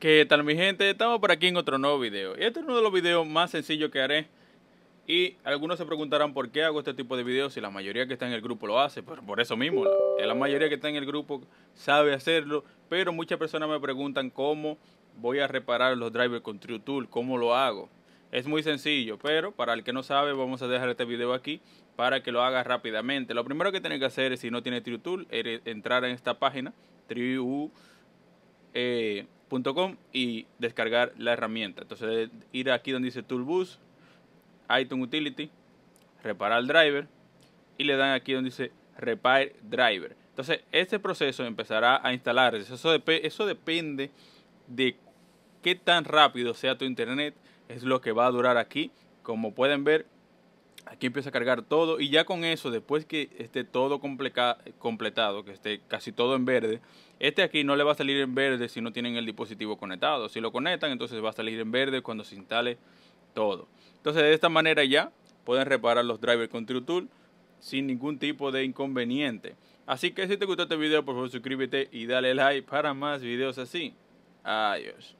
¿Qué tal mi gente? Estamos por aquí en otro nuevo video. Este es uno de los videos más sencillos que haré. Y algunos se preguntarán por qué hago este tipo de videos si la mayoría que está en el grupo lo hace. Pero pues por eso mismo, la mayoría que está en el grupo sabe hacerlo. Pero muchas personas me preguntan cómo voy a reparar los drivers con True cómo lo hago. Es muy sencillo, pero para el que no sabe vamos a dejar este video aquí para que lo haga rápidamente. Lo primero que tiene que hacer si no tiene True Tool, es entrar en esta página, True... Eh, .com y descargar la herramienta. Entonces ir aquí donde dice Toolbus, iTunes Utility, reparar el driver y le dan aquí donde dice Repair Driver. Entonces este proceso empezará a instalarse. Eso, eso depende de qué tan rápido sea tu internet. Es lo que va a durar aquí. Como pueden ver, Aquí empieza a cargar todo y ya con eso, después que esté todo completado, que esté casi todo en verde, este aquí no le va a salir en verde si no tienen el dispositivo conectado. Si lo conectan, entonces va a salir en verde cuando se instale todo. Entonces de esta manera ya pueden reparar los drivers con TrueTool sin ningún tipo de inconveniente. Así que si te gustó este video, por favor suscríbete y dale like para más videos así. Adiós.